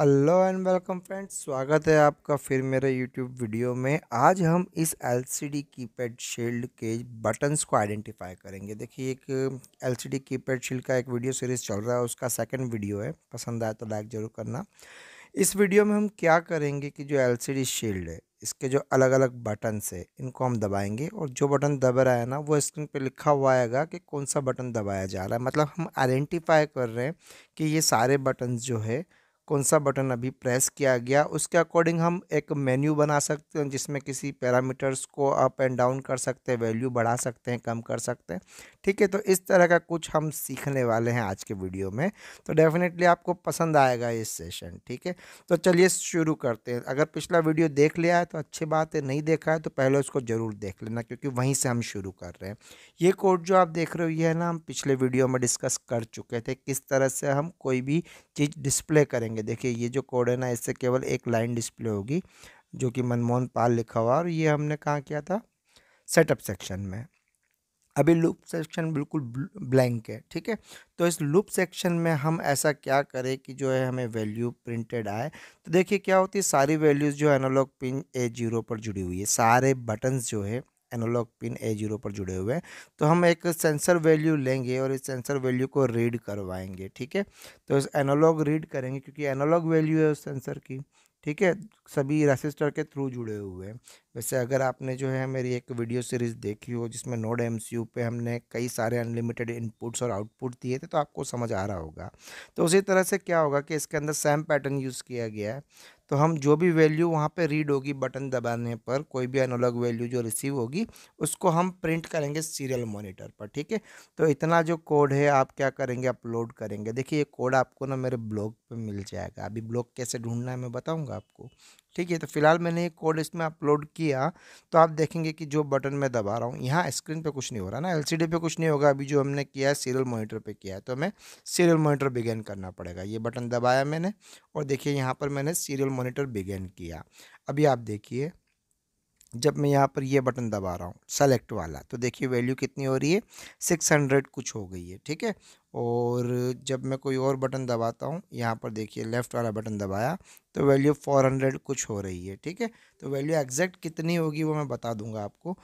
hello and welcome friends स्वागत है आपका फिर मेरे यूट्यूब वीडियो में आज हम इस एलसीडी कीपैड शील्ड के बटन्स को आइडेंटिफाई करेंगे देखिए एक एलसीडी कीपैड शील्ड का एक वीडियो सीरीज चल रहा है उसका सेकंड वीडियो है पसंद आया तो लाइक ज़रूर करना इस वीडियो में हम क्या करेंगे कि जो एल शील्ड है इसके जो अलग अलग बटन्स है इनको हम दबाएंगे और जो बटन दब रहा है ना वो स्क्रीन पे लिखा हुआ आएगा कि कौन सा बटन दबाया जा रहा है मतलब हम आइडेंटिफाई कर रहे हैं कि ये सारे बटन्स जो है कौन सा बटन अभी प्रेस किया गया उसके अकॉर्डिंग हम एक मेन्यू बना सकते हैं जिसमें किसी पैरामीटर्स को अप एंड डाउन कर सकते हैं वैल्यू बढ़ा सकते हैं कम कर सकते हैं ठीक है तो इस तरह का कुछ हम सीखने वाले हैं आज के वीडियो में तो डेफिनेटली आपको पसंद आएगा ये सेशन ठीक है तो चलिए शुरू करते हैं अगर पिछला वीडियो देख लिया है तो अच्छी बात है नहीं देखा है तो पहले उसको ज़रूर देख लेना क्योंकि वहीं से हम शुरू कर रहे हैं ये कोड जो आप देख रहे हो ये है ना हम पिछले वीडियो में डिस्कस कर चुके थे किस तरह से हम कोई भी चीज़ डिस्प्ले करेंगे करेंगे देखिए ये जो कोड है ना इससे केवल एक लाइन डिस्प्ले होगी जो कि मनमोहन पाल लिखा हुआ और ये हमने कहाँ किया था सेटअप सेक्शन में अभी लूप सेक्शन बिल्कुल ब्लैंक है ठीक है तो इस लूप सेक्शन में हम ऐसा क्या करें कि जो है हमें वैल्यू प्रिंटेड आए तो देखिए क्या होती है सारी वैल्यूज़ जो एनालॉग पिन ए जीरो पर जुड़ी हुई है सारे बटन्स जो है एनोलॉग पिन ए जीरो पर जुड़े हुए हैं तो हम एक सेंसर वैल्यू लेंगे और इस सेंसर वैल्यू को रीड करवाएंगे ठीक है तो इस एनोलॉग रीड करेंगे क्योंकि एनोलॉग वैल्यू है उस सेंसर की ठीक है सभी रेसिस्टर के थ्रू जुड़े हुए हैं वैसे अगर आपने जो है मेरी एक वीडियो सीरीज़ देखी हो जिसमें नोड एम सी यू पे हमने कई सारे अनलिमिटेड इनपुट्स और आउटपुट दिए थे तो आपको समझ आ रहा होगा तो उसी तरह से क्या होगा कि इसके अंदर सेम पैटर्न यूज़ किया गया है तो हम जो भी वैल्यू वहाँ पे रीड होगी बटन दबाने पर कोई भी एनोलॉग वैल्यू जो रिसीव होगी उसको हम प्रिंट करेंगे सीरियल मॉनिटर पर ठीक है तो इतना जो कोड है आप क्या करेंगे अपलोड करेंगे देखिए ये कोड आपको ना मेरे ब्लॉग पे मिल जाएगा अभी ब्लॉग कैसे ढूंढना है मैं बताऊँगा आपको ठीक है तो फिलहाल मैंने ये कोड इसमें अपलोड किया तो आप देखेंगे कि जो बटन मैं दबा रहा हूँ यहाँ स्क्रीन पे कुछ नहीं हो रहा ना एलसीडी पे कुछ नहीं होगा अभी जो हमने किया है सीरियल मॉनिटर पे किया है तो हमें सीरियल मॉनिटर बिगेन करना पड़ेगा ये बटन दबाया मैंने और देखिए यहाँ पर मैंने सीरियल मोनीटर बिगेन किया अभी आप देखिए जब मैं यहाँ पर ये बटन दबा रहा हूँ सेलेक्ट वाला तो देखिए वैल्यू कितनी हो रही है सिक्स हंड्रेड कुछ हो गई है ठीक है और जब मैं कोई और बटन दबाता हूँ यहाँ पर देखिए लेफ़्ट वाला बटन दबाया तो वैल्यू फोर हंड्रेड कुछ हो रही है ठीक है तो वैल्यू एग्जैक्ट कितनी होगी वो मैं बता दूंगा आपको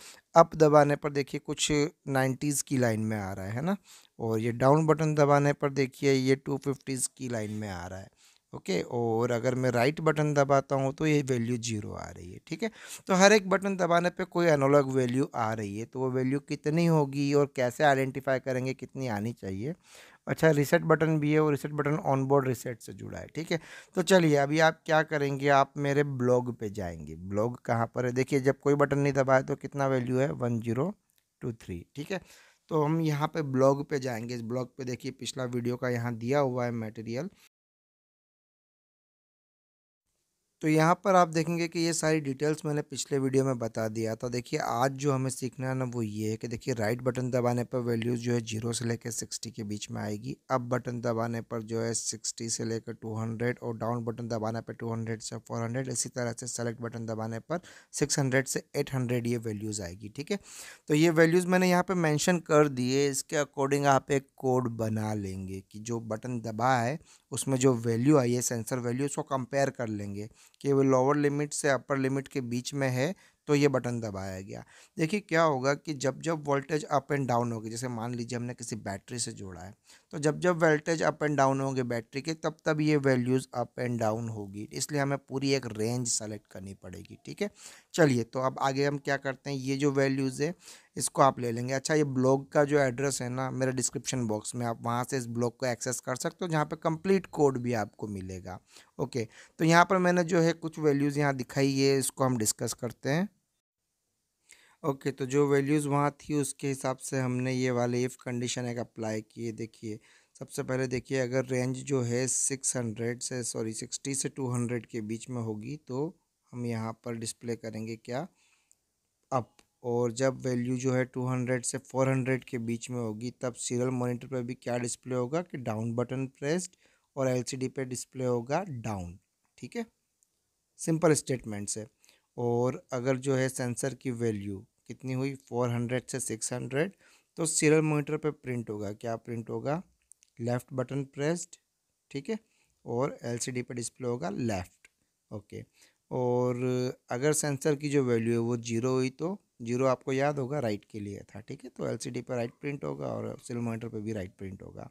अप दबाने पर देखिए कुछ नाइन्टीज़ की लाइन में आ रहा है ना और ये डाउन बटन दबाने पर देखिए ये टू फिफ्टीज़ की लाइन में आ रहा है ओके और अगर मैं राइट बटन दबाता हूँ तो ये वैल्यू जीरो आ रही है ठीक है तो हर एक बटन दबाने पे कोई एनोलॉग वैल्यू आ रही है तो वो वैल्यू कितनी होगी और कैसे आइडेंटिफाई करेंगे कितनी आनी चाहिए अच्छा रिसेट बटन भी है और reset button on board reset से जुड़ा है ठीक है तो चलिए अभी आप क्या करेंगे आप मेरे ब्लॉग पे जाएंगे ब्लॉग कहाँ पर है देखिए जब कोई बटन नहीं दबाए तो कितना वैल्यू है वन जीरो टू थ्री ठीक है तो हम यहाँ पे ब्लॉग पे जाएंगे इस ब्लॉग पे देखिए पिछला वीडियो का यहाँ दिया हुआ है मटेरियल तो यहाँ पर आप देखेंगे कि ये सारी डिटेल्स मैंने पिछले वीडियो में बता दिया था देखिए आज जो हमें सीखना है ना वो ये है कि देखिए राइट बटन दबाने पर वैल्यूज़ जो है जीरो से लेकर सिक्सटी के बीच में आएगी अप बटन दबाने पर जो है सिक्सटी से लेकर टू हंड्रेड और डाउन बटन दबाने पर टू हंड्रेड से फोर हंड्रेड इसी तरह से सेलेक्ट बटन दबाने पर सिक्स हंड्रेड से एट हंड्रेड ये वैल्यूज़ आएगी ठीक है तो ये वैल्यूज़ मैंने यहाँ पर मैंशन कर दिए इसके अकॉर्डिंग आप एक कोड बना लेंगे कि जो बटन दबा है उसमें जो वैल्यू आई है सेंसर वैल्यू उसको कंपेयर कर लेंगे कि वो लोअर लिमिट से अपर लिमिट के बीच में है तो ये बटन दबाया गया देखिए क्या होगा कि जब जब वोल्टेज अप एंड डाउन होगी जैसे मान लीजिए हमने किसी बैटरी से जोड़ा है तो जब जब वोल्टेज अप एंड डाउन होंगे बैटरी के तब तब ये वैल्यूज़ अप एंड डाउन होगी इसलिए हमें पूरी एक रेंज सेलेक्ट करनी पड़ेगी ठीक है चलिए तो अब आगे हम क्या करते हैं ये जो वैल्यूज़ है इसको आप ले लेंगे अच्छा ये ब्लॉग का जो एड्रेस है ना मेरे डिस्क्रिप्शन बॉक्स में आप वहाँ से इस ब्लॉग को एक्सेस कर सकते हो जहाँ पे कंप्लीट कोड भी आपको मिलेगा ओके तो यहाँ पर मैंने जो है कुछ वैल्यूज़ यहाँ दिखाई है इसको हम डिस्कस करते हैं ओके तो जो वैल्यूज़ वहाँ थी उसके हिसाब से हमने ये वाले इफ़ कंडीशन एक अप्लाई किए देखिए सबसे पहले देखिए अगर रेंज जो है सिक्स हंड्रेड से सॉरी सिक्सटी से टू हंड्रेड के बीच में होगी तो हम यहाँ पर डिस्प्ले करेंगे क्या अप और जब वैल्यू जो है टू हंड्रेड से फ़ोर हंड्रेड के बीच में होगी तब सीरियल मोनिटर पर भी क्या डिस्प्ले होगा कि डाउन बटन प्रेस्ड और डी पर डिस्प्ले होगा डाउन ठीक है सिंपल स्टेटमेंट से और अगर जो है सेंसर की वैल्यू कितनी हुई फोर हंड्रेड से सिक्स हंड्रेड तो सीरियल मोनीटर पे प्रिंट होगा क्या प्रिंट होगा लेफ़्ट बटन प्रेस्ड ठीक है और एलसीडी पे डिस्प्ले होगा लेफ़्ट ओके और अगर सेंसर की जो वैल्यू है वो जीरो हुई तो जीरो आपको याद होगा राइट के लिए था ठीक है तो एल पर राइट प्रिंट होगा और सीरियल मोनीटर पर भी राइट प्रिंट होगा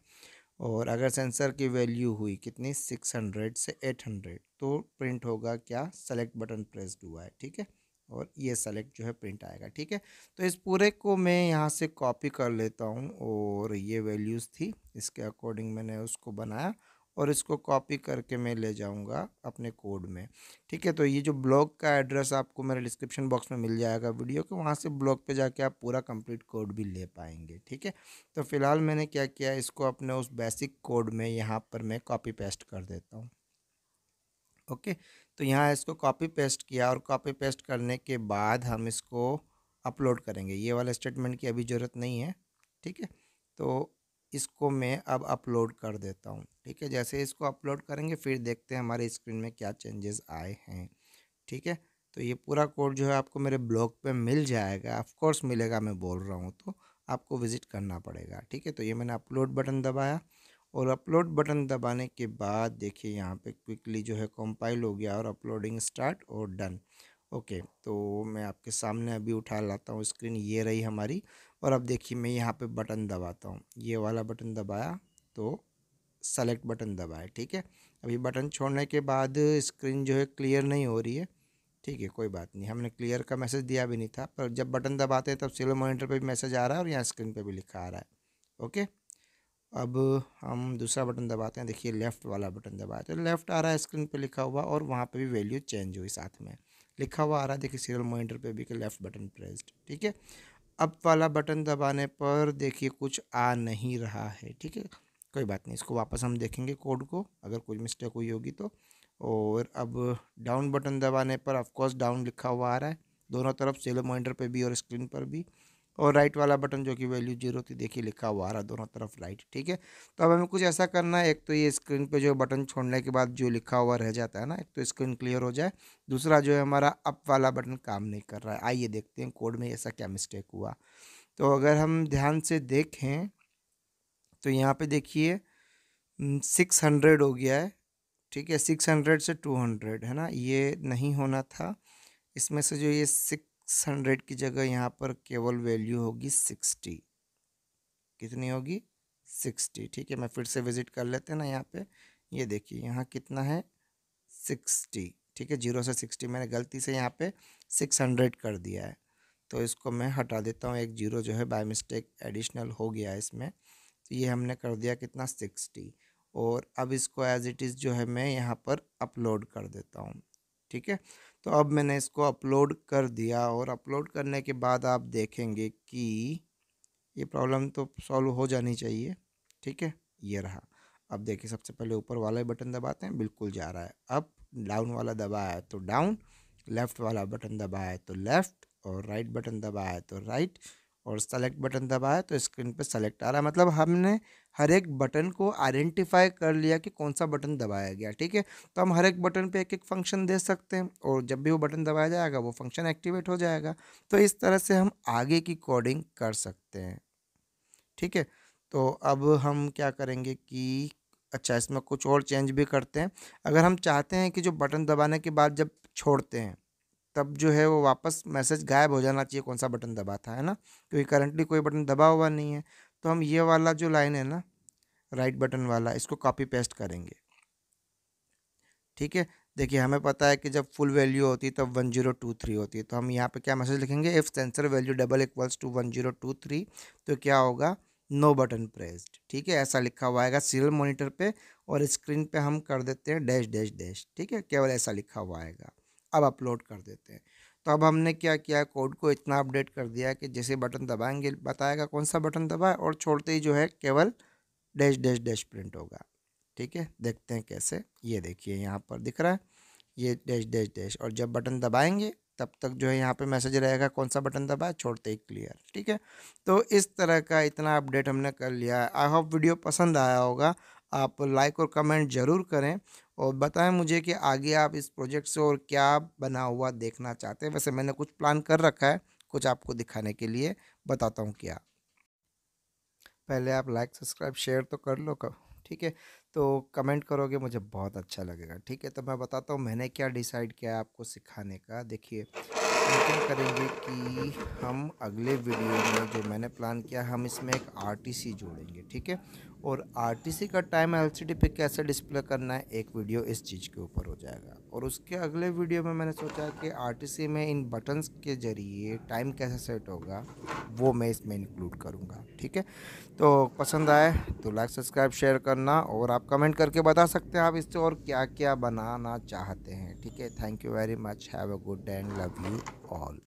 और अगर सेंसर की वैल्यू हुई कितनी सिक्स हंड्रेड से एट हंड्रेड तो प्रिंट होगा क्या सेलेक्ट बटन प्रेस हुआ है ठीक है और ये सेलेक्ट जो है प्रिंट आएगा ठीक है तो इस पूरे को मैं यहाँ से कॉपी कर लेता हूँ और ये वैल्यूज़ थी इसके अकॉर्डिंग मैंने उसको बनाया और इसको कॉपी करके मैं ले जाऊँगा अपने कोड में ठीक है तो ये जो ब्लॉग का एड्रेस आपको मेरे डिस्क्रिप्शन बॉक्स में मिल जाएगा वीडियो के वहाँ से ब्लॉग पे जाके आप पूरा कंप्लीट कोड भी ले पाएंगे ठीक है तो फिलहाल मैंने क्या किया इसको अपने उस बेसिक कोड में यहाँ पर मैं कॉपी पेस्ट कर देता हूँ ओके तो यहाँ इसको कॉपी पेस्ट किया और कॉपी पेस्ट करने के बाद हम इसको अपलोड करेंगे ये वाला स्टेटमेंट की अभी ज़रूरत नहीं है ठीक है तो इसको मैं अब अपलोड कर देता हूँ ठीक है जैसे इसको अपलोड करेंगे फिर देखते हैं हमारे स्क्रीन में क्या चेंजेस आए हैं ठीक है तो ये पूरा कोड जो है आपको मेरे ब्लॉग पे मिल जाएगा ऑफ कोर्स मिलेगा मैं बोल रहा हूँ तो आपको विज़िट करना पड़ेगा ठीक है तो ये मैंने अपलोड बटन दबाया और अपलोड बटन दबाने के बाद देखिए यहाँ पे क्विकली जो है कंपाइल हो गया और अपलोडिंग स्टार्ट और डन ओके तो मैं आपके सामने अभी उठा लाता हूँ स्क्रीन ये रही हमारी और अब देखिए मैं यहाँ पे बटन दबाता हूँ ये वाला बटन दबाया तो सेलेक्ट बटन दबाया ठीक है अभी बटन छोड़ने के बाद स्क्रीन जो है क्लियर नहीं हो रही है ठीक है कोई बात नहीं हमने क्लियर का मैसेज दिया भी नहीं था पर जब बटन दबाते हैं तब सिलो मोनीटर पर भी मैसेज आ रहा है और यहाँ स्क्रीन पर भी लिखा आ रहा है ओके अब हम दूसरा बटन दबाते हैं देखिए लेफ़्ट वाला बटन दबाते हैं लेफ़्ट आ रहा है स्क्रीन पे लिखा हुआ और वहाँ पे भी वैल्यू चेंज हुई साथ में लिखा हुआ आ रहा है देखिए सीरियल मॉनिटर पे भी कि लेफ़्ट बटन प्रेस्ड ठीक है अप वाला बटन दबाने पर देखिए कुछ आ नहीं रहा है ठीक है कोई बात नहीं इसको वापस हम देखेंगे कोड को अगर कोई मिस्टेक हुई होगी तो और अब डाउन बटन दबाने पर ऑफकोर्स डाउन लिखा हुआ आ रहा है दोनों तरफ सीरियल मॉनिटर पर भी और स्क्रीन पर भी और राइट वाला बटन जो कि वैल्यू जीरो थी देखिए लिखा हुआ आ रहा दोनों तरफ राइट ठीक है तो अब हमें कुछ ऐसा करना है एक तो ये स्क्रीन पे जो बटन छोड़ने के बाद जो लिखा हुआ रह जाता है ना एक तो स्क्रीन क्लियर हो जाए दूसरा जो है हमारा अप वाला बटन काम नहीं कर रहा है आइए देखते हैं कोड में ऐसा क्या मिस्टेक हुआ तो अगर हम ध्यान से देखें तो यहाँ पर देखिए सिक्स हंड्रेड हो गया है ठीक है सिक्स हंड्रेड से टू हंड्रेड है ना ये नहीं होना था इसमें से जो ये सिक्स सिक्स हंड्रेड की जगह यहाँ पर केवल वैल्यू होगी सिक्सटी कितनी होगी सिक्सटी ठीक है मैं फिर से विजिट कर लेते हैं ना यहाँ पे ये देखिए यहाँ कितना है सिक्सटी ठीक है जीरो से सिक्सटी मैंने गलती से यहाँ पे सिक्स हंड्रेड कर दिया है तो इसको मैं हटा देता हूँ एक जीरो जो है बाय मिस्टेक एडिशनल हो गया है इसमें तो ये हमने कर दिया कितना सिक्सटी और अब इसको एज इट इज़ जो है मैं यहाँ पर अपलोड कर देता हूँ ठीक है तो अब मैंने इसको अपलोड कर दिया और अपलोड करने के बाद आप देखेंगे कि ये प्रॉब्लम तो सॉल्व हो जानी चाहिए ठीक है ये रहा अब देखिए सबसे पहले ऊपर वाला बटन दबाते हैं बिल्कुल जा रहा है अब डाउन वाला दबाया है तो डाउन लेफ़्ट वाला बटन दबाया है तो लेफ़्ट और राइट बटन दबाया है तो राइट और सेलेक्ट बटन दबाया तो स्क्रीन पे सेलेक्ट आ रहा है मतलब हमने हर एक बटन को आइडेंटिफाई कर लिया कि कौन सा बटन दबाया गया ठीक है तो हम हर एक बटन पे एक एक फंक्शन दे सकते हैं और जब भी वो बटन दबाया जाएगा वो फंक्शन एक्टिवेट हो जाएगा तो इस तरह से हम आगे की कोडिंग कर सकते हैं ठीक है तो अब हम क्या करेंगे कि अच्छा इसमें कुछ और चेंज भी करते हैं अगर हम चाहते हैं कि जो बटन दबाने के बाद जब छोड़ते हैं तब जो है वो वापस मैसेज गायब हो जाना चाहिए कौन सा बटन दबा था है ना क्योंकि करंटली कोई बटन दबा हुआ नहीं है तो हम ये वाला जो लाइन है ना राइट बटन वाला इसको कॉपी पेस्ट करेंगे ठीक है देखिए हमें पता है कि जब फुल वैल्यू होती है तब वन जीरो टू थ्री होती है तो हम यहाँ पे क्या मैसेज लिखेंगे if sensor value double equals to one zero two three तो क्या होगा नो बटन प्रेस्ड ठीक है ऐसा लिखा हुआ आएगा सीरियल मॉनिटर पे और स्क्रीन पे हम कर देते हैं डैश डैश डैश ठीक है केवल ऐसा लिखा हुआ आएगा अब अपलोड कर देते हैं तो अब हमने क्या किया कोड को इतना अपडेट कर दिया कि जैसे बटन दबाएंगे बताएगा कौन सा बटन दबाए और छोड़ते ही जो है केवल डैश डैश डैश प्रिंट होगा ठीक है देखते हैं कैसे ये देखिए यहाँ पर दिख रहा है ये डैश डैश डैश और जब बटन दबाएंगे तब तक जो है यहाँ पे मैसेज रहेगा कौन सा बटन दबाए छोड़ते ही क्लियर ठीक है तो इस तरह का इतना अपडेट हमने कर लिया है आई होप वीडियो पसंद आया होगा आप लाइक और कमेंट ज़रूर करें और बताएं मुझे कि आगे आप इस प्रोजेक्ट से और क्या बना हुआ देखना चाहते हैं वैसे मैंने कुछ प्लान कर रखा है कुछ आपको दिखाने के लिए बताता हूँ क्या पहले आप लाइक सब्सक्राइब शेयर तो कर लो कब ठीक है तो कमेंट करोगे मुझे बहुत अच्छा लगेगा ठीक है तो मैं बताता हूँ मैंने क्या डिसाइड किया है आपको सिखाने का देखिए करेंगे कि हम अगले वीडियो में जो मैंने प्लान किया हम इसमें एक आरटीसी जोड़ेंगे ठीक है और आरटीसी का टाइम एलसीडी पे कैसे डिस्प्ले करना है एक वीडियो इस चीज़ के ऊपर हो जाएगा और उसके अगले वीडियो में मैंने सोचा कि आरटीसी में इन बटन्स के ज़रिए टाइम कैसे सेट होगा वो मैं इसमें इंक्लूड करूँगा ठीक है तो पसंद आए तो लाइक सब्सक्राइब शेयर करना और आप कमेंट करके बता सकते हैं आप इससे और क्या क्या बनाना चाहते हैं ठीक है thank you very much have a good and love you all